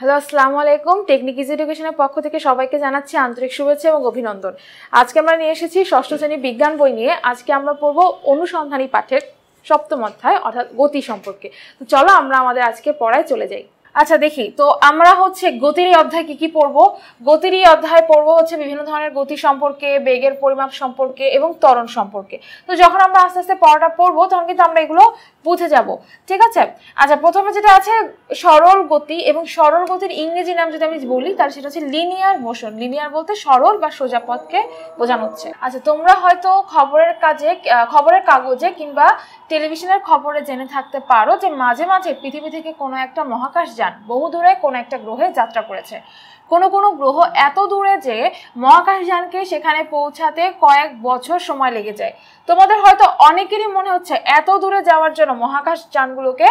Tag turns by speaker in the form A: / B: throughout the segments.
A: hello আসসালামু আলাইকুম technique is এডুকেশনের পক্ষ থেকে সবাইকে জানাচ্ছি আন্তরিক শুভেচ্ছা এবং অভিনন্দন আজকে আমরা নিয়ে এসেছি ষষ্ঠ শ্রেণীর বিজ্ঞান বই নিয়ে আজকে আমরা পড়ব অনুসন্ধানী পাঠের সপ্তম অধ্যায় অর্থাৎ গতি সম্পর্কে তো চলো আমরা আমাদের আজকে পড়ায় চলে যাই আচ্ছা দেখি তো আমরা হচ্ছে গতির অধ্যায় কী কী পড়বো গতির অধ্যায় পড়বো হচ্ছে বিভিন্ন ধরনের গতি সম্পর্কে বেগের পরিমাপ সম্পর্কে এবং ত্বরণ সম্পর্কে তো যখন আমরা আস্তে আস্তে পড়াটা পড়বো তখন কিন্তু আমরা এগুলো বুঝে যাব ঠিক আছে আচ্ছা প্রথমে যেটা আছে সরল গতি এবং সরল গতির ইংরেজি নাম যদি আমি বলি তার সেটা হচ্ছে লিনিয়ার মোশন লিনিয়ার বলতে সরল বা সোজা পথকে বোঝানো হচ্ছে আচ্ছা তোমরা হয়তো খবরের কাজে খবরের কাগজে কিংবা টেলিভিশনের খবরে জেনে থাকতে পারো যে মাঝে মাঝে পৃথিবী থেকে কোনো একটা মহাকাশ যান বহু দূরে কোনো একটা গ্রহে যাত্রা করেছে কোনো কোনো গ্রহ এত দূরে যে মহাকাশযানকে সেখানে পৌঁছাতে কয়েক বছর সময় লেগে যায় তোমাদের হয়তো অনেকেরই মনে হচ্ছে এত দূরে যাওয়ার জন্য মহাকাশযানগুলোকে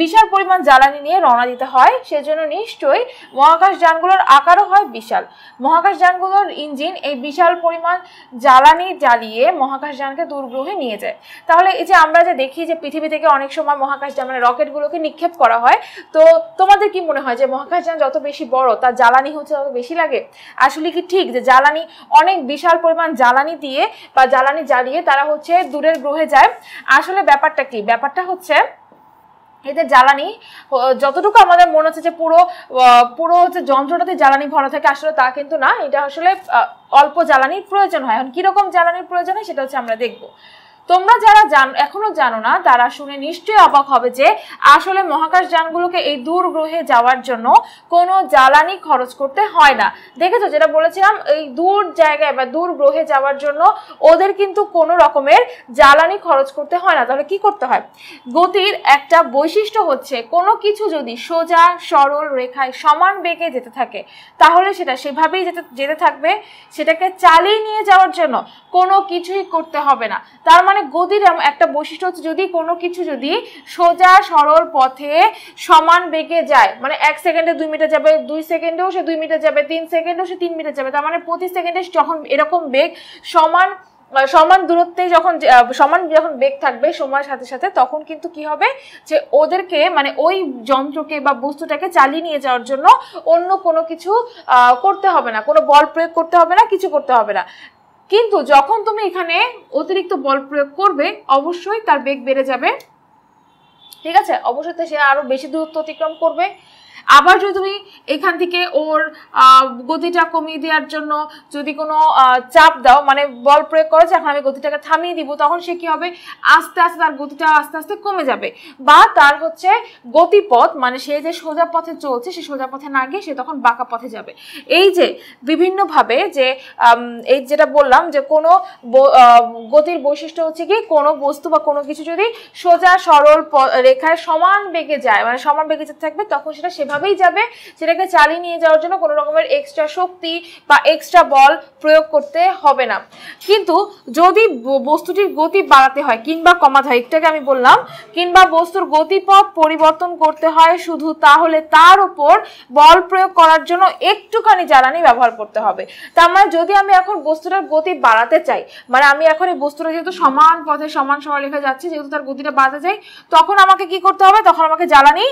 A: বিশাল পরিমাণ জ্বালানি নিয়ে রওনা দিতে হয় সেজন্য নিশ্চয়ই মহাকাশ যানগুলোর আকারও হয় বিশাল মহাকাশ যানগুলোর ইঞ্জিন এই বিশাল পরিমাণ জ্বালানি জ্বালিয়ে মহাকাশ যানকে দূরগ্রহে নিয়ে যায় তাহলে এই যে আমরা যে দেখি যে পৃথিবী থেকে অনেক সময় মহাকাশ যান মানে রকেটগুলোকে নিক্ষেপ করা হয় তো তোমাদের কি মনে হয় যে মহাকাশ যান যত বেশি বড় তার জ্বালানি হচ্ছে তত বেশি লাগে আসলে কি ঠিক যে জ্বালানি অনেক বিশাল পরিমাণ জ্বালানি দিয়ে বা জ্বালানি জ্বালিয়ে তারা হচ্ছে দূরের গ্রহে যায় আসলে ব্যাপারটা কি ব্যাপারটা হচ্ছে এতে জ্বালানি যতটুকু আমাদের মনে হচ্ছে যে পুরো পুরো হচ্ছে যন্ত্রটাতে জ্বালানি ভরা থাকে আসলে তা কিন্তু না এটা আসলে অল্প জ্বালানির প্রয়োজন হয় এখন কীরকম জ্বালানির প্রয়োজন হয় সেটা হচ্ছে আমরা দেখবো তোমরা যারা জান এখনো জানো না তারা শুনে নিশ্চয়ই অবাক হবে যে আসলে মহাকাশ যানগুলোকে এই দূর গ্রহে যাওয়ার জন্য কোনো জ্বালানি খরচ করতে হয় না দেখেছো যেটা বলেছিলাম এই দূর জায়গায় বা দূর গ্রহে যাওয়ার জন্য ওদের কিন্তু কোনো রকমের জ্বালানি খরচ করতে হয় না তাহলে কি করতে হয় গতির একটা বৈশিষ্ট্য হচ্ছে কোনো কিছু যদি সোজা সরল রেখায় সমান বেগে যেতে থাকে তাহলে সেটা সেভাবেই যেতে যেতে থাকবে সেটাকে চালিয়ে নিয়ে যাওয়ার জন্য কোনো কিছুই করতে হবে না তার মানে গদির একটা বৈশিষ্ট্য হচ্ছে যদি কোনো কিছু যদি সোজা সরল পথে সমান বেগে যায় মানে এক সেকেন্ডে দুই মিটার যাবে দুই সেকেন্ডেও সে দুই মিটার যাবে তিন সেকেন্ডেও সে তিন মিটার যাবে তার মানে প্রতি সেকেন্ডে যখন এরকম বেগ সমান সমান দূরত্বে যখন সমান যখন বেগ থাকবে সময়ের সাথে সাথে তখন কিন্তু কি হবে যে ওদেরকে মানে ওই যন্ত্রকে বা বস্তুটাকে চালিয়ে নিয়ে যাওয়ার জন্য অন্য কোনো কিছু করতে হবে না কোনো বল প্রয়োগ করতে হবে না কিছু করতে হবে না কিন্তু যখন তুমি এখানে অতিরিক্ত বল প্রয়োগ করবে অবশ্যই তার বেগ বেড়ে যাবে ঠিক আছে অবশ্যই সে আরও বেশি দূরত্ব অতিক্রম করবে আবার যদি তুমি এখান থেকে ওর গতিটা কমিয়ে দেওয়ার জন্য যদি কোনো চাপ দাও মানে বল প্রয়োগ করো যে এখন আমি গতিটাকে থামিয়ে দিব তখন সে কি হবে আস্তে আস্তে তার গতিটা আস্তে আস্তে কমে যাবে বা তার হচ্ছে গতিপথ মানে সে যে সোজা পথে চলছে সে সোজা পথে না গিয়ে সে তখন বাঁকা পথে যাবে এই যে বিভিন্নভাবে যে এই যেটা বললাম যে কোনো গতির বৈশিষ্ট্য হচ্ছে কি কোনো বস্তু বা কোনো কিছু যদি সোজা সরল রেখায় সমান বেগে যায় মানে সমান বেগে যেতে থাকবে তখন সেটা সে যেভাবেই যাবে সেটাকে চালিয়ে নিয়ে যাওয়ার জন্য কোনো রকমের এক্সট্রা শক্তি বা এক্সট্রা বল প্রয়োগ করতে হবে না কিন্তু যদি বস্তুটির গতি বাড়াতে হয় কিংবা কমাতে হয় একটাকে আমি বললাম কিংবা বস্তুর গতিপথ পরিবর্তন করতে হয় শুধু তাহলে তার উপর বল প্রয়োগ করার জন্য একটুখানি জ্বালানি ব্যবহার করতে হবে তার মানে যদি আমি এখন বস্তুটার গতি বাড়াতে চাই মানে আমি এখন এই বস্তুটা যেহেতু সমান পথে সমান সময় লেখা যাচ্ছে যেহেতু তার গতিটা বাড়াতে চাই তখন আমাকে কি করতে হবে তখন আমাকে জ্বালানি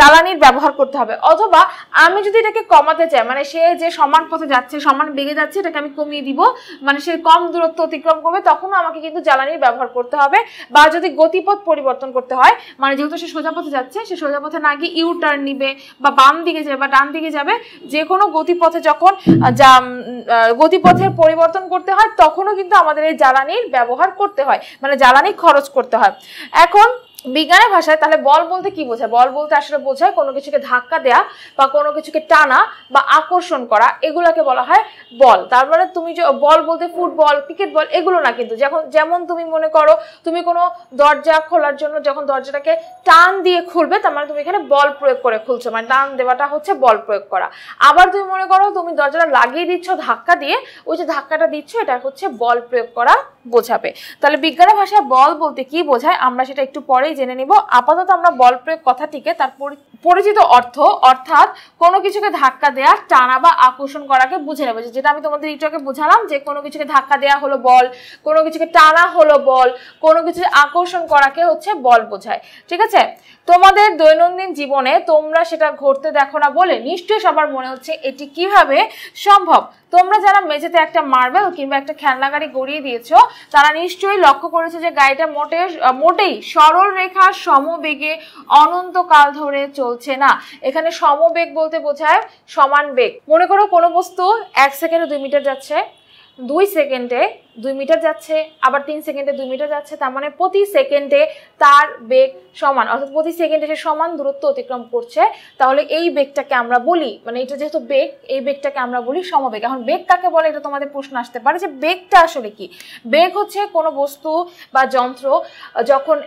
A: জ্বালানির ব্যবহার করতে হবে অথবা আমি যদি এটাকে কমাতে চাই মানে সে যে সমান পথে যাচ্ছে সমান বেগে যাচ্ছে এটাকে আমি কমিয়ে দিব মানে সে কম দূরত্ব অতিক্রম করবে তখনও আমাকে কিন্তু জ্বালানির ব্যবহার করতে হবে বা যদি গতিপথ পরিবর্তন করতে হয় মানে যেহেতু সে সোজা পথে যাচ্ছে সে সোজা পথে না গিয়ে ইউ টার্ন নিবে বা বাম দিকে যাবে বা ডান দিকে যাবে যে কোনো গতিপথে যখন যা গতিপথের পরিবর্তন করতে হয় তখনও কিন্তু আমাদের এই জ্বালানির ব্যবহার করতে হয় মানে জ্বালানি খরচ করতে হয় এখন বিজ্ঞানের ভাষায় তাহলে বল বলতে কি বোঝায় বল বলতে আসলে বোঝায় কোনো কিছুকে ধাক্কা দেয়া বা কোনো কিছুকে টানা বা আকর্ষণ করা এগুলোকে বলা হয় বল তারপরে মানে তুমি যে বল বলতে ফুটবল ক্রিকেট বল এগুলো না কিন্তু যখন যেমন তুমি মনে করো তুমি কোনো দরজা খোলার জন্য যখন দরজাটাকে টান দিয়ে খুলবে তার মানে তুমি এখানে বল প্রয়োগ করে খুলছো মানে টান দেওয়াটা হচ্ছে বল প্রয়োগ করা আবার তুমি মনে করো তুমি দরজাটা লাগিয়ে দিচ্ছ ধাক্কা দিয়ে ওই যে ধাক্কাটা দিচ্ছ এটা হচ্ছে বল প্রয়োগ করা বোঝাবে তাহলে বিজ্ঞানের ভাষায় বল বলতে কি বোঝায় আমরা সেটা একটু পরেই জেনে নিব আপাতত আমরা বল প্রয়োগ কথাটিকে তার পরিচিত অর্থ অর্থাৎ কোনো কিছুকে ধাক্কা দেওয়া টানা বা আকর্ষণ করাকে বুঝে নেবো যেটা আমি তোমাদের একটুকে বোঝালাম যে কোনো কিছুকে ধাক্কা দেওয়া হলো বল কোনো কিছুকে টানা হলো বল কোনো কিছু আকর্ষণ করাকে হচ্ছে বল বোঝায় ঠিক আছে তোমাদের দৈনন্দিন জীবনে তোমরা সেটা ঘটতে দেখো না বলে নিশ্চয়ই সবার মনে হচ্ছে এটি কিভাবে সম্ভব তোমরা যারা মেঝেতে একটা মার্বেল কিংবা একটা খেলনা গাড়ি গড়িয়ে দিয়েছ তারা নিশ্চয়ই লক্ষ্য করেছে যে গাড়িটা মোটে মোটেই সরল রেখা সমবেগে অনন্তকাল ধরে চলছে না এখানে সমবেগ বলতে বোঝায় সমান বেগ মনে করো কোনো বস্তু এক সেকেন্ডে দুই মিটার যাচ্ছে দুই সেকেন্ডে দুই মিটার যাচ্ছে আবার তিন সেকেন্ডে দুই মিটার যাচ্ছে তার মানে প্রতি সেকেন্ডে তার বেগ সমান অর্থাৎ প্রতি সেকেন্ডে সে সমান দূরত্ব অতিক্রম করছে তাহলে এই বেগটাকে আমরা বলি মানে এটা যেহেতু বেগ এই বেগটাকে আমরা বলি সমবেগ এখন বেগ কাকে বলে এটা তোমাদের প্রশ্ন আসতে পারে যে বেগটা আসলে কি বেগ হচ্ছে কোনো বস্তু বা যন্ত্র যখন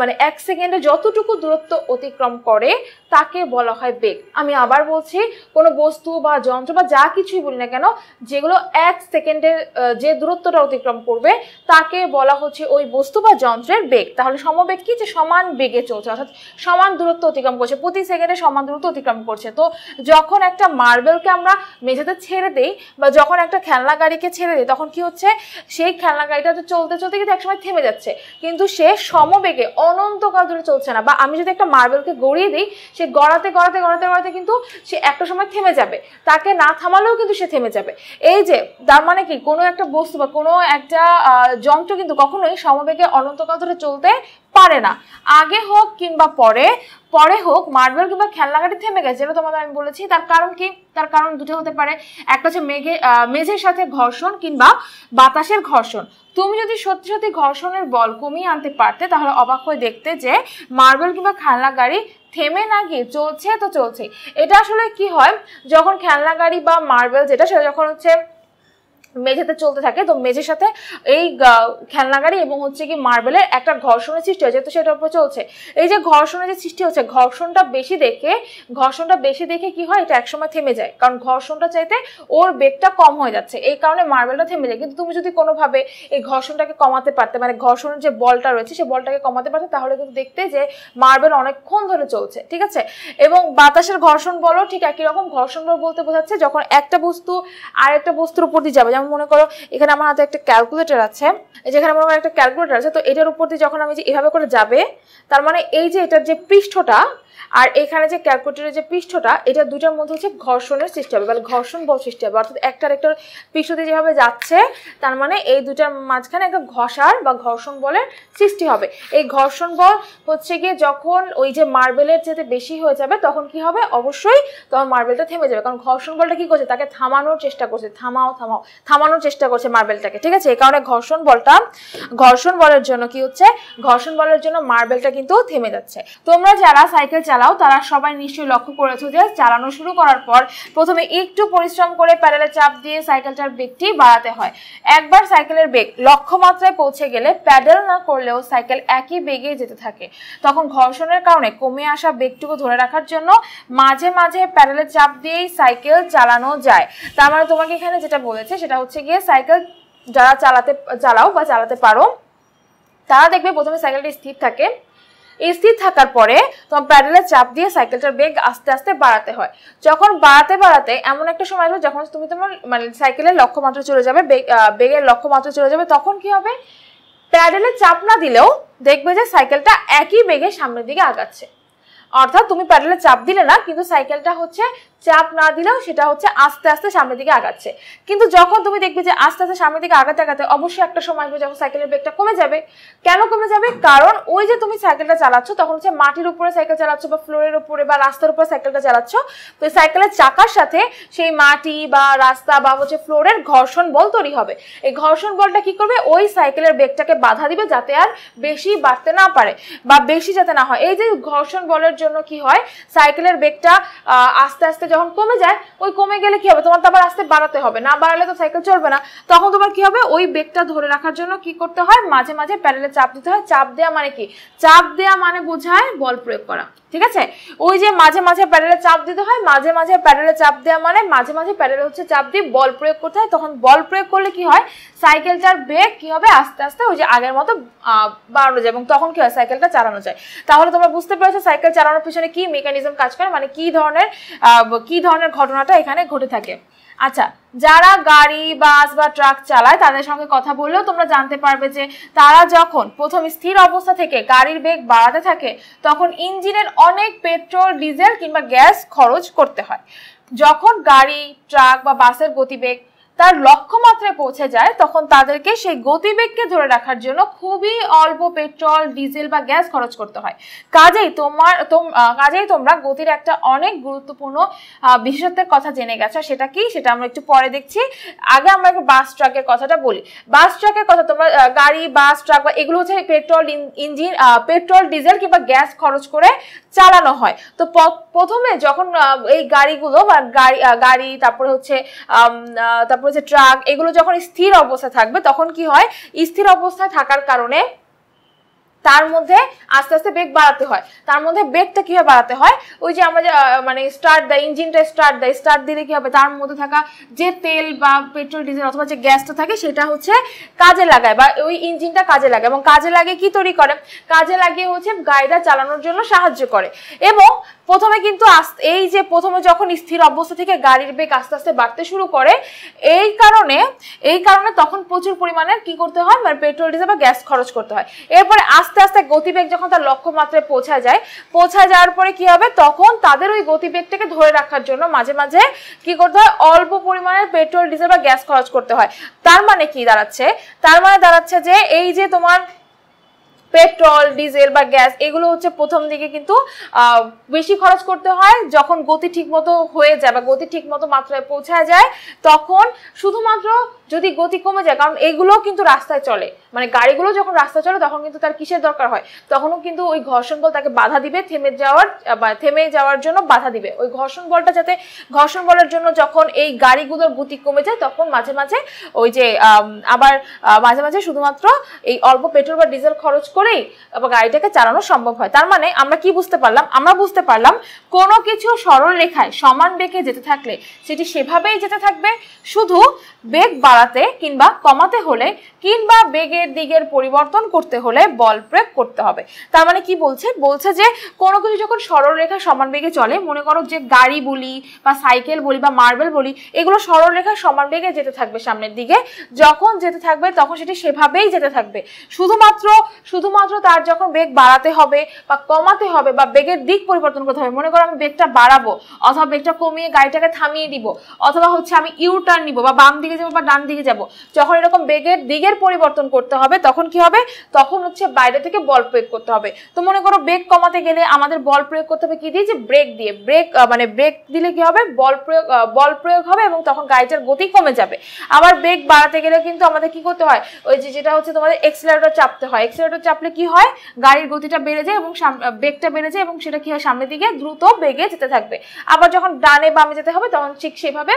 A: মানে এক সেকেন্ডে যতটুকু দূরত্ব অতিক্রম করে তাকে বলা হয় বেগ আমি আবার বলছি কোনো বস্তু বা যন্ত্র বা যা কিছুই বলি না কেন যেগুলো এক সেকেন্ডের যে দূরত্বটা অতিক্রম করবে তাকে বলা হচ্ছে ওই বস্তু বা যন্ত্রের বেগ তাহলে সমবেগ কি যে সমান বেগে চলছে অর্থাৎ সমান দূরত্ব অতিক্রম করছে প্রতি সেকেন্ডে সমান দূরত্ব অতিক্রম করছে তো যখন একটা মার্বেলকে আমরা মেঝেতে ছেড়ে দেই বা যখন একটা খেলনা গাড়িকে ছেড়ে দিই তখন কি হচ্ছে সেই খেলনা গাড়িটা তো চলতে চলতে কিন্তু একসময় থেমে যাচ্ছে কিন্তু সে সমবেগে অনন্তকাল ধরে চলছে না বা আমি যদি একটা মার্বেলকে গড়িয়ে দিই সে গড়াতে গড়াতে গড়াতে গড়াতে কিন্তু সে একটা সময় থেমে যাবে তাকে না থামালেও কিন্তু সে থেমে যাবে এই যে তার মানে কি কোনো একটা বস্তু বা কোনো একটা যন্ত্র কিন্তু কখনোই সমবেগে অনন্তকাল ধরে চলতে পারে না আগে হোক কিংবা পরে পরে হোক মার্বেল কিংবা খেলনাঘাটি থেমে গেছে যেটা তোমাদের আমি বলেছি তার কারণ কি তার কারণ দুটো হতে পারে একটা হচ্ছে মেঘে মেঝের সাথে ঘর্ষণ কিংবা বাতাসের ঘর্ষণ তুমি যদি সত্যি সত্যি ঘর্ষণের বল কমিয়ে আনতে পারতে তাহলে অবাক হয়ে দেখতে যে মার্বেল কিংবা খেলনা গাড়ি থেমে না গিয়ে চলছে তো চলছে এটা আসলে কি হয় যখন খেলনা গাড়ি বা মার্বেল যেটা সেটা যখন হচ্ছে মেঝেতে চলতে থাকে তো মেঝের সাথে এই খেলনাগাড়ি এবং হচ্ছে কি মার্বেলের একটা ঘর্ষণের সৃষ্টি হয় যেহেতু সেটার উপর চলছে এই যে ঘর্ষণের যে সৃষ্টি হচ্ছে ঘর্ষণটা বেশি দেখে ঘর্ষণটা বেশি দেখে কি হয় এটা একসময় থেমে যায় কারণ ঘর্ষণটা চাইতে ওর বেগটা কম হয়ে যাচ্ছে এই কারণে মার্বেলটা থেমে যায় কিন্তু তুমি যদি কোনোভাবে এই ঘর্ষণটাকে কমাতে পারতে মানে ঘর্ষণের যে বলটা রয়েছে সেই বলটাকে কমাতে পারতে তাহলে কিন্তু দেখতে যে মার্বেল অনেকক্ষণ ধরে চলছে ঠিক আছে এবং বাতাসের ঘর্ষণ বলো ঠিক একই রকম ঘর্ষণ বল বলতে বোঝাচ্ছে যখন একটা বস্তু আর একটা বস্তুর উপর দিয়ে যাবে যেমন যেমন মনে করো এখানে আমার হাতে একটা ক্যালকুলেটার আছে যেখানে মনে করো একটা ক্যালকুলেটার আছে তো এটার উপর দিয়ে যখন আমি যে এভাবে করে যাবে তার মানে এই যে এটার যে পৃষ্ঠটা আর এখানে যে ক্যালকুলেটরের যে পৃষ্ঠটা এটা দুটার মধ্যে হচ্ছে ঘর্ষণের সৃষ্টি হবে মানে ঘর্ষণ বল সৃষ্টি হবে অর্থাৎ একটার একটার পৃষ্ঠতে যেভাবে যাচ্ছে তার মানে এই দুটার মাঝখানে একটা ঘষার বা ঘর্ষণ বলের সৃষ্টি হবে এই ঘর্ষণ বল হচ্ছে গিয়ে যখন ওই যে মার্বেলের যেতে বেশি হয়ে যাবে তখন কি হবে অবশ্যই তখন মার্বেলটা থেমে যাবে কারণ ঘর্ষণ বলটা কি করছে তাকে থামানোর চেষ্টা করছে থামাও থামাও থামানোর চেষ্টা করছে মার্বেলটাকে ঠিক আছে এই কারণে ঘর্ষণ বলটা ঘর্ষণ বলের জন্য কি হচ্ছে ঘর্ষণ বলের জন্য মার্বেলটা কিন্তু থেমে যাচ্ছে তোমরা যারা সাইকেল চালাও তারা সবাই নিশ্চয়ই লক্ষ্য করেছো যে চালানো শুরু করার পর প্রথমে একটু পরিশ্রম করে প্যাডেলে চাপ দিয়ে সাইকেলটার বেগটি বাড়াতে হয় একবার সাইকেলের বেগ লক্ষ্যমাত্রায় পৌঁছে গেলে প্যাডেল না করলেও সাইকেল একই বেগে যেতে থাকে তখন ঘর্ষণের কারণে কমে আসা বেগটুকু ধরে রাখার জন্য মাঝে মাঝে প্যাডেলে চাপ দিয়েই সাইকেল চালানো যায় তার মানে তোমাকে এখানে যেটা বলেছে সেটা হচ্ছে গিয়ে সাইকেল যারা চালাতে চালাও বা চালাতে পারো তারা দেখবে প্রথমে সাইকেলটি স্থির থাকে স্থির থাকার পরে তোমার প্যাডেলের চাপ দিয়ে সাইকেলটার বেগ আস্তে আস্তে বাড়াতে হয় যখন বাড়াতে বাড়াতে এমন একটা সময় আসবে যখন তুমি তোমার মানে সাইকেলের লক্ষ্যমাত্রা চলে যাবে বেগের লক্ষ্যমাত্রা চলে যাবে তখন কি হবে প্যাডেলে চাপ না দিলেও দেখবে যে সাইকেলটা একই বেগে সামনের দিকে আগাচ্ছে অর্থাৎ তুমি প্যাডেলে চাপ দিলে না কিন্তু সাইকেলটা হচ্ছে চাপ না দিলেও সেটা হচ্ছে আস্তে আস্তে সামনের দিকে আগাচ্ছে কিন্তু যখন তুমি দেখবে যে আস্তে আস্তে সামনের দিকে আগাতে আগাতে অবশ্যই একটা সময় আসবে যখন সাইকেলের বেগটা কমে যাবে কেন কমে যাবে কারণ ওই যে তুমি সাইকেলটা চালাচ্ছ তখন হচ্ছে মাটির উপরে সাইকেল চালাচ্ছ বা ফ্লোরের উপরে বা রাস্তার উপরে সাইকেলটা চালাচ্ছ তো সাইকেলের চাকার সাথে সেই মাটি বা রাস্তা বা হচ্ছে ফ্লোরের ঘর্ষণ বল তৈরি হবে এই ঘর্ষণ বলটা কি করবে ওই সাইকেলের বেগটাকে বাধা দিবে যাতে আর বেশি বাড়তে না পারে বা বেশি যাতে না হয় এই যে ঘর্ষণ বলের জন্য কি হয় সাইকেলের বেগটা আস্তে আস্তে যখন কমে যায় ওই কমে গেলে কি হবে তোমার তো আবার আস্তে বাড়াতে হবে না বাড়ালে তো সাইকেল চলবে না তখন তোমার কি হবে ওই বেগটা ধরে রাখার জন্য কি করতে হয় মাঝে মাঝে প্যারেলে চাপ দিতে হয় চাপ দেওয়া মানে কি চাপ দেওয়া মানে বোঝায় বল প্রয়োগ করা ঠিক আছে ওই যে মাঝে মাঝে প্যাডেলে চাপ দিতে হয় মাঝে মাঝে প্যাডেলে চাপ দেওয়া মানে মাঝে মাঝে প্যাডেলে হচ্ছে চাপ দিয়ে বল প্রয়োগ করতে হয় তখন বল প্রয়োগ করলে কি হয় সাইকেলটার বেগ কি হবে আস্তে আস্তে ওই যে আগের মতো বাড়ানো যায় এবং তখন কি হয় সাইকেলটা চালানো যায় তাহলে তোমরা বুঝতে পেরেছো সাইকেল চালানোর পিছনে কি মেকানিজম কাজ করে মানে কি ধরনের কি ধরনের ঘটনাটা এখানে ঘটে থাকে আচ্ছা যারা গাড়ি বাস বা ট্রাক চালায় তাদের সঙ্গে কথা বললেও তোমরা জানতে পারবে যে তারা যখন প্রথম স্থির অবস্থা থেকে গাড়ির বেগ বাড়াতে থাকে তখন ইঞ্জিনের অনেক পেট্রোল ডিজেল কিংবা গ্যাস খরচ করতে হয় যখন গাড়ি ট্রাক বা বাসের গতিবেগ তার লক্ষ্যমাত্রায় পৌঁছে যায় তখন তাদেরকে সেই গতিবেগকে ধরে রাখার জন্য খুবই অল্প পেট্রোল ডিজেল বা গ্যাস খরচ করতে হয় কাজেই তোমার কাজেই তোমরা গতির একটা অনেক গুরুত্বপূর্ণ বিশেষত্বের কথা জেনে গেছো সেটা কি সেটা আমরা একটু পরে দেখছি আগে আমরা একটু বাস ট্রাকের কথাটা বলি বাস ট্রাকের কথা তোমরা গাড়ি বাস ট্রাক বা এগুলো হচ্ছে পেট্রোল ইঞ্জিন পেট্রোল ডিজেল কিংবা গ্যাস খরচ করে চালানো হয় তো প্রথমে যখন এই গাড়িগুলো বা গাড়ি গাড়ি তারপরে হচ্ছে তারপর তারপর হচ্ছে ট্রাক এগুলো যখন স্থির অবস্থা থাকবে তখন কি হয় স্থির অবস্থায় থাকার কারণে তার মধ্যে আস্তে আস্তে বেগ বাড়াতে হয় তার মধ্যে বেগটা কীভাবে বাড়াতে হয় ওই যে আমরা মানে স্টার্ট দেয় ইঞ্জিনটা স্টার্ট দেয় স্টার্ট দিলে কী হবে তার মধ্যে থাকা যে তেল বা পেট্রোল ডিজেল অথবা যে গ্যাসটা থাকে সেটা হচ্ছে কাজে লাগায় বা ওই ইঞ্জিনটা কাজে লাগে এবং কাজে লাগে কি তৈরি করে কাজে লাগিয়ে হচ্ছে গাড়িটা চালানোর জন্য সাহায্য করে এবং প্রথমে কিন্তু এই যে প্রথমে যখন স্থির অবস্থা থেকে গাড়ির বেগ আস্তে আস্তে বাড়তে শুরু করে এই কারণে এই কারণে তখন প্রচুর পরিমাণে কি করতে হয় মানে পেট্রোল ডিজেল বা গ্যাস খরচ করতে হয় এরপরে আস্তে আস্তে গতিবেগ যখন তার লক্ষ্যমাত্রায় পৌঁছা যায় পৌঁছা যাওয়ার পরে কি হবে তখন তাদের ওই গতিবেগটাকে ধরে রাখার জন্য মাঝে মাঝে কি করতে হয় অল্প পরিমাণে পেট্রোল ডিজেল বা গ্যাস খরচ করতে হয় তার মানে কি দাঁড়াচ্ছে তার মানে দাঁড়াচ্ছে যে এই যে তোমার পেট্রোল ডিজেল বা গ্যাস এগুলো হচ্ছে প্রথম দিকে কিন্তু বেশি খরচ করতে হয় যখন গতি ঠিকমতো হয়ে যায় বা গতি ঠিকমতো মাত্রায় পৌঁছায় যায় তখন শুধুমাত্র যদি গতি কমে যায় কারণ এগুলো কিন্তু রাস্তায় চলে মানে গাড়িগুলো যখন রাস্তা চলে তখন কিন্তু তার কিসের দরকার হয় তখনও কিন্তু ওই ঘর্ষণ বল তাকে বাধা দিবে থেমে যাওয়ার বা থেমে যাওয়ার জন্য বাধা দিবে ওই ঘর্ষণ বলটা যাতে ঘর্ষণ বলের জন্য যখন এই গাড়িগুলোর গতি কমে যায় তখন মাঝে মাঝে ওই যে আবার মাঝে মাঝে শুধুমাত্র এই অল্প পেট্রোল বা ডিজেল খরচ করেই গাড়িটাকে চালানো সম্ভব হয় তার মানে আমরা কি বুঝতে পারলাম আমরা বুঝতে পারলাম কোনো কিছু সরল রেখায় সমান বেগে যেতে থাকলে সেটি সেভাবেই যেতে থাকবে শুধু বেগ বাড়াতে কিংবা কমাতে হলে কিংবা বেগের দিকের পরিবর্তন করতে হলে বল প্রয়োগ করতে হবে তার মানে কি বলছে বলছে যে কোনো কিছু যখন সরল রেখা সমান বেগে চলে মনে করো যে গাড়ি বলি বা সাইকেল বলি বা মার্বেল বলি এগুলো সরল রেখায় সমান বেগে যেতে থাকবে সামনের দিকে যখন যেতে থাকবে তখন সেটি সেভাবেই যেতে থাকবে শুধুমাত্র শুধু শুধুমাত্র তার যখন বেগ বাড়াতে হবে বা কমাতে হবে বা বেগের দিক পরিবর্তন করতে হবে মনে করো আমি বেগটা বাড়াবো অথবা বেগটা কমিয়ে গাড়িটাকে থামিয়ে দিব অথবা হচ্ছে আমি ইউ টার্ন নিব বা বাম দিকে যাবো বা ডান দিকে যাব যখন এরকম বেগের দিকের পরিবর্তন করতে হবে তখন কি হবে তখন হচ্ছে বাইরে থেকে বল প্রয়োগ করতে হবে তো মনে করো বেগ কমাতে গেলে আমাদের বল প্রয়োগ করতে হবে কি দিয়ে যে ব্রেক দিয়ে ব্রেক মানে ব্রেক দিলে কি হবে বল প্রয়োগ বল প্রয়োগ হবে এবং তখন গাড়িটার গতি কমে যাবে আবার বেগ বাড়াতে গেলে কিন্তু আমাদের কি করতে হয় ওই যে যেটা হচ্ছে তোমাদের এক্সেলারেটর চাপতে হয় এক্সেলারেটর চাপ চাপলে কি হয় গাড়ির গতিটা বেড়ে যায় এবং বেগটা বেড়ে যায় এবং সেটা কি হয় সামনের দিকে দ্রুত বেগে যেতে থাকবে আবার যখন ডানে বামে যেতে হবে তখন ঠিক সেভাবে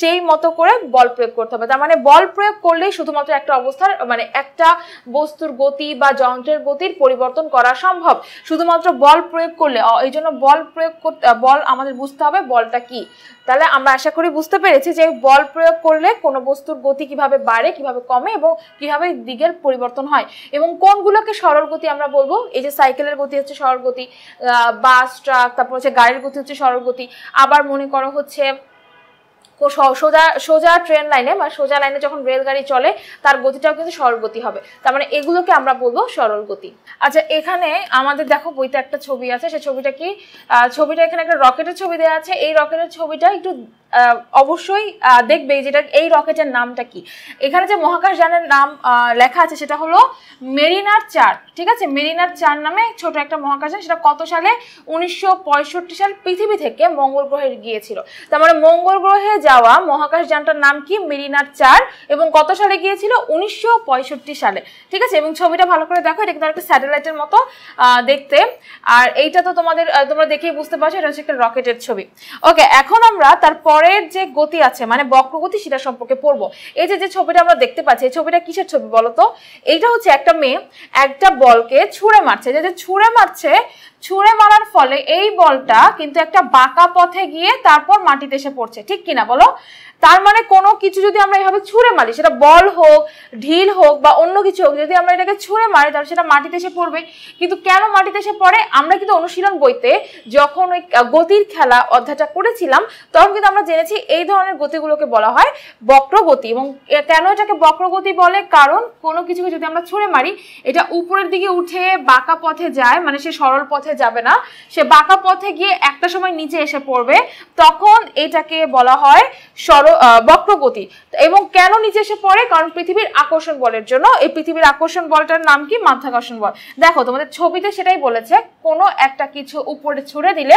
A: সেই মতো করে বল প্রয়োগ করতে হবে তার মানে বল প্রয়োগ করলেই শুধুমাত্র একটা অবস্থার মানে একটা বস্তুর গতি বা যন্ত্রের গতির পরিবর্তন করা সম্ভব শুধুমাত্র বল প্রয়োগ করলে এই জন্য বল প্রয়োগ করতে বল আমাদের বুঝতে হবে বলটা কি তাহলে আমরা আশা করি বুঝতে পেরেছি যে বল প্রয়োগ করলে কোনো বস্তুর গতি কিভাবে বাড়ে কিভাবে কমে এবং কিভাবে দিকের পরিবর্তন হয় এবং কোনগুলোকে সরল গতি আমরা বলবো এই যে সাইকেলের গতি হচ্ছে সরল গতি বাস ট্রাক তারপর হচ্ছে গাড়ির গতি হচ্ছে সরল গতি আবার মনে করো হচ্ছে সোজা সোজা ট্রেন লাইনে বা সোজা লাইনে যখন রেলগাড়ি চলে তার গতিটাও কিন্তু সরল গতি হবে তার মানে এগুলোকে আমরা বলবো সরল গতি আচ্ছা এখানে আমাদের দেখো বইতে একটা ছবি আছে সে ছবিটা কি ছবিটা এখানে একটা রকেটের ছবি দেওয়া আছে এই রকেটের ছবিটা একটু অবশ্যই দেখবে যেটা এই রকেটের নামটা কি এখানে যে মহাকাশ যানের নাম লেখা আছে সেটা হলো মেরিনার চার ঠিক আছে মেরিনার চার নামে ছোট একটা যান সেটা কত সালে উনিশশো সাল পৃথিবী থেকে মঙ্গল গ্রহে গিয়েছিল তার মানে মঙ্গল গ্রহে যাওয়া মহাকাশ যানটার নাম কি মেরিনার চার এবং কত সালে গিয়েছিল উনিশশো সালে ঠিক আছে এবং ছবিটা ভালো করে দেখো এটা কিন্তু একটা স্যাটেলাইটের মতো দেখতে আর এইটা তো তোমাদের তোমরা দেখেই বুঝতে পারছো এটা হচ্ছে একটা রকেটের ছবি ওকে এখন আমরা তারপর ঝড়ের যে গতি আছে মানে বক্রগতি সেটা সম্পর্কে পড়বো এই যে যে ছবিটা আমরা দেখতে পাচ্ছি এই ছবিটা কিসের ছবি বলতো এইটা হচ্ছে একটা মেয়ে একটা বলকে ছুঁড়ে মারছে যে ছুঁড়ে মারছে ছুঁড়ে মারার ফলে এই বলটা কিন্তু একটা বাঁকা পথে গিয়ে তারপর মাটিতে এসে পড়ছে ঠিক কিনা বলো তার মানে কোনো কিছু যদি আমরা এইভাবে ছুঁড়ে মারি সেটা বল হোক ঢিল হোক বা অন্য কিছু হোক যদি আমরা এটাকে ছুঁড়ে মারি তাহলে সেটা মাটিতে এসে পড়বে কিন্তু কেন মাটিতে এসে পড়ে আমরা কিন্তু অনুশীলন বইতে যখন ওই গতির খেলা অধ্যায়টা করেছিলাম তখন কিন্তু আমরা জেনেছি এই ধরনের গতিগুলোকে বলা হয় বক্রগতি এবং কেন এটাকে বক্রগতি বলে কারণ কোনো কিছুকে যদি আমরা ছুঁড়ে মারি এটা উপরের দিকে উঠে বাঁকা পথে যায় মানে সে সরল পথে পথে যাবে না সে বাঁকা পথে গিয়ে একটা সময় নিচে এসে পড়বে তখন এটাকে বলা হয় সর বক্রগতি এবং কেন নিচে এসে পড়ে কারণ পৃথিবীর আকর্ষণ বলের জন্য এই পৃথিবীর আকর্ষণ বলটার নাম কি মাধ্যাকর্ষণ বল দেখো তোমাদের ছবিতে সেটাই বলেছে কোনো একটা কিছু উপরে ছুড়ে দিলে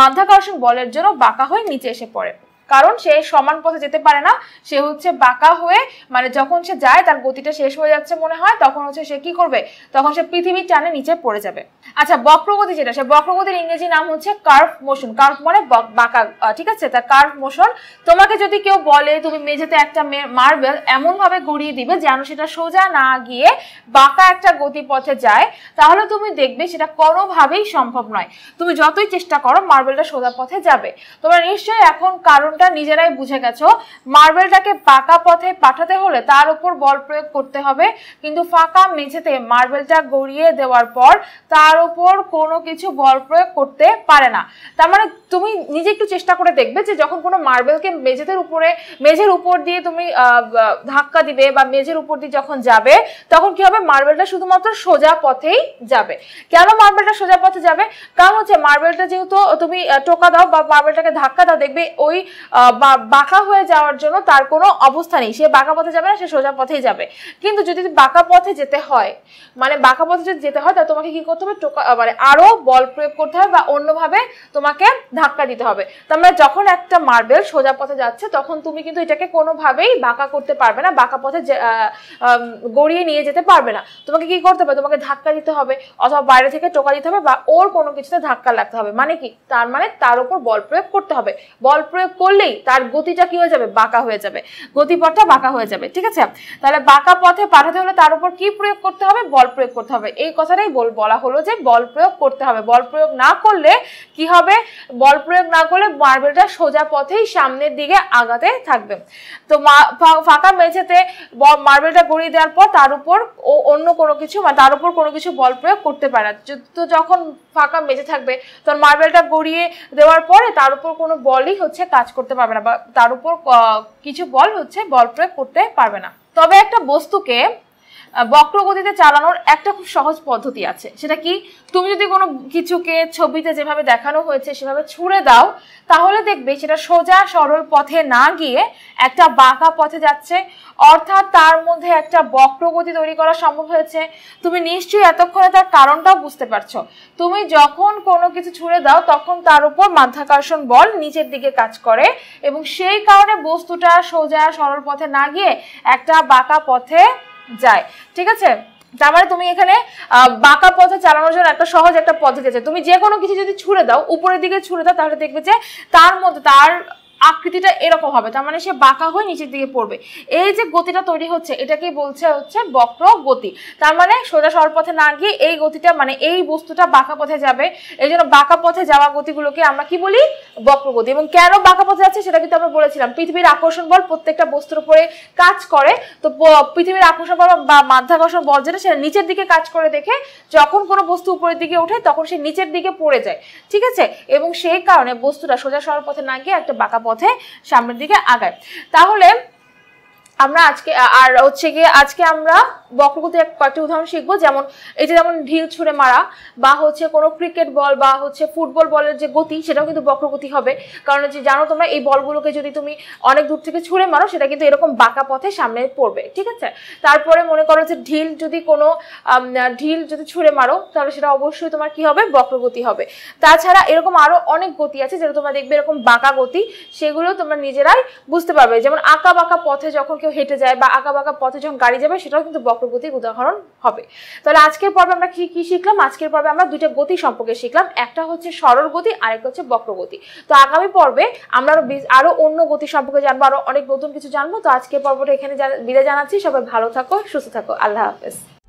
A: মাধ্যাকর্ষণ বলের জন্য বাঁকা হয়ে নিচে এসে পড়ে কারণ সে সমান পথে যেতে পারে না সে হচ্ছে বাঁকা হয়ে মানে যখন সে যায় তার গতিটা শেষ হয়ে যাচ্ছে মনে হয় তখন হচ্ছে সে কি করবে তখন সে পৃথিবীর টানে নিচে পড়ে যাবে আচ্ছা বক্রগতি যেটা সে বক্রগতির ইংরেজি নাম হচ্ছে কার্ভ মোশন কার্ভ মানে বাঁকা ঠিক আছে তার কার্ভ মোশন তোমাকে যদি কেউ বলে তুমি মেঝেতে একটা মার্বেল এমনভাবে গড়িয়ে দিবে যেন সেটা সোজা না গিয়ে বাঁকা একটা গতিপথে যায় তাহলে তুমি দেখবে সেটা কোনোভাবেই সম্ভব নয় তুমি যতই চেষ্টা করো মার্বেলটা সোজা পথে যাবে তোমরা নিশ্চয়ই এখন কারণ ব্যাপারটা নিজেরাই বুঝে গেছো মার্বেলটাকে পাকা পথে পাঠাতে হলে তার উপর বল প্রয়োগ করতে হবে কিন্তু ফাঁকা মেঝেতে মার্বেলটা গড়িয়ে দেওয়ার পর তার উপর কোনো কিছু বল প্রয়োগ করতে পারে না তার মানে তুমি নিজে একটু চেষ্টা করে দেখবে যে যখন কোনো মার্বেলকে মেঝেদের উপরে মেঝের উপর দিয়ে তুমি ধাক্কা দিবে বা মেঝের উপর দিয়ে যখন যাবে তখন কি হবে মার্বেলটা শুধুমাত্র সোজা পথেই যাবে কেন মার্বেলটা সোজা পথে যাবে কারণ হচ্ছে মার্বেলটা যেহেতু তুমি টোকা দাও বা মার্বেলটাকে ধাক্কা দাও দেখবে ওই বা বাঁকা হয়ে যাওয়ার জন্য তার কোনো অবস্থা নেই সে বাঁকা পথে যাবে না সে সোজা পথেই যাবে কিন্তু যদি বাঁকা পথে যেতে হয় মানে বাঁকা পথে যদি যেতে হয় তাহলে তোমাকে কি করতে হবে টোকা মানে আরও বল প্রয়োগ করতে হবে বা অন্যভাবে তোমাকে ধাক্কা দিতে হবে মানে যখন একটা মার্বেল সোজা পথে যাচ্ছে তখন তুমি কিন্তু এটাকে কোনোভাবেই বাঁকা করতে পারবে না বাঁকা পথে গড়িয়ে নিয়ে যেতে পারবে না তোমাকে কি করতে হবে তোমাকে ধাক্কা দিতে হবে অথবা বাইরে থেকে টোকা দিতে হবে বা ওর কোনো কিছুতে ধাক্কা লাগতে হবে মানে কি তার মানে তার উপর বল প্রয়োগ করতে হবে বল প্রয়োগ করলে করলেই তার গতিটা কি হয়ে যাবে বাঁকা হয়ে যাবে গতিপথটা বাঁকা হয়ে যাবে ঠিক আছে তাহলে বাঁকা পথে পাঠাতে হলে তার উপর কি প্রয়োগ করতে হবে বল প্রয়োগ করতে হবে এই কথাটাই বল বলা হলো যে বল প্রয়োগ করতে হবে বল প্রয়োগ না করলে কি হবে বল প্রয়োগ না করলে মার্বেলটা সোজা পথেই সামনের দিকে আগাতে থাকবে তো ফাঁকা মেঝেতে মার্বেলটা গড়িয়ে দেওয়ার পর তার উপর ও অন্য কোনো কিছু বা তার উপর কোনো কিছু বল প্রয়োগ করতে পারে তো যখন ফাঁকা মেঝে থাকবে তখন মার্বেলটা গড়িয়ে দেওয়ার পরে তার উপর কোনো বলই হচ্ছে কাজ করতে করতে পারবে না বা তার উপর কিছু বল হচ্ছে বল প্রয়োগ করতে পারবে না তবে একটা বস্তুকে বক্রগতিতে চালানোর একটা খুব সহজ পদ্ধতি আছে সেটা কি তুমি যদি কোনো কিছুকে ছবিতে যেভাবে দেখানো হয়েছে সেভাবে ছুঁড়ে দাও তাহলে দেখবে সেটা সোজা সরল পথে না গিয়ে একটা বাঁকা পথে যাচ্ছে অর্থাৎ তার মধ্যে একটা বক্রগতি তৈরি করা সম্ভব হয়েছে তুমি নিশ্চয়ই এতক্ষণে তার কারণটাও বুঝতে পারছো তুমি যখন কোনো কিছু ছুঁড়ে দাও তখন তার উপর মাধ্যাকর্ষণ বল নিচের দিকে কাজ করে এবং সেই কারণে বস্তুটা সোজা সরল পথে না গিয়ে একটা বাঁকা পথে যায় ঠিক আছে তার মানে তুমি এখানে বাঁকা পথে চালানোর জন্য একটা সহজ একটা পদ্ধতি আছে তুমি যে কোনো কিছু যদি ছুঁড়ে দাও উপরের দিকে ছুঁড়ে দাও তাহলে দেখবে যে তার মধ্যে তার আকৃতিটা এরকম হবে তার মানে সে বাঁকা হয়ে নিচের দিকে পড়বে এই যে গতিটা তৈরি হচ্ছে এটাকেই বলছে হচ্ছে বক্র গতি তার মানে সোজা সরল পথে না গিয়ে এই গতিটা মানে এই বস্তুটা বাঁকা পথে যাবে এই জন্য বাঁকা পথে যাওয়া গতিগুলোকে আমরা কি বলি বক্র গতি এবং কেন বাঁকা পথে যাচ্ছে সেটা কিন্তু আমরা বলেছিলাম পৃথিবীর আকর্ষণ বল প্রত্যেকটা বস্তুর উপরে কাজ করে তো পৃথিবীর আকর্ষণ বল বা মাধ্যাকর্ষণ বল যেটা সেটা নিচের দিকে কাজ করে দেখে যখন কোনো বস্তু উপরের দিকে ওঠে তখন সে নিচের দিকে পড়ে যায় ঠিক আছে এবং সেই কারণে বস্তুটা সোজা সরল পথে না গিয়ে একটা বাঁকা পথে সামনের দিকে আগায় তাহলে আমরা আজকে আর হচ্ছে গিয়ে আজকে আমরা বক্রগতির কয়েকটি উদাহরণ শিখবো যেমন এই যে যেমন ঢিল ছুঁড়ে মারা বা হচ্ছে কোনো ক্রিকেট বল বা হচ্ছে ফুটবল বলের যে গতি সেটাও কিন্তু বক্রগতি হবে কারণ যে জানো তোমরা এই বলগুলোকে যদি তুমি অনেক দূর থেকে ছুঁড়ে মারো সেটা কিন্তু এরকম বাঁকা পথে সামনে পড়বে ঠিক আছে তারপরে মনে করো যে ঢিল যদি কোনো ঢিল যদি ছুঁড়ে মারো তাহলে সেটা অবশ্যই তোমার কি হবে বক্রগতি হবে তাছাড়া এরকম আরও অনেক গতি আছে যেটা তোমরা দেখবে এরকম বাঁকা গতি সেগুলো তোমরা নিজেরাই বুঝতে পারবে যেমন আঁকা বাঁকা পথে যখন কেউ হেঁটে যায় বা আঁকা বাঁকা পথে যখন গাড়ি যাবে সেটাও কিন্তু বক্র অগ্রগতির উদাহরণ হবে তাহলে আজকের পর্বে আমরা কি কি শিখলাম আজকের পর্বে আমরা দুইটা গতি সম্পর্কে শিখলাম একটা হচ্ছে সরল গতি আরেকটা হচ্ছে বক্রগতি তো আগামী পর্বে আমরা আরো অন্য গতি সম্পর্কে জানবো আরো অনেক নতুন কিছু জানবো তো আজকের পর্বটা এখানে বিদায় জানাচ্ছি সবাই ভালো থাকো সুস্থ থাকো আল্লাহ হাফেজ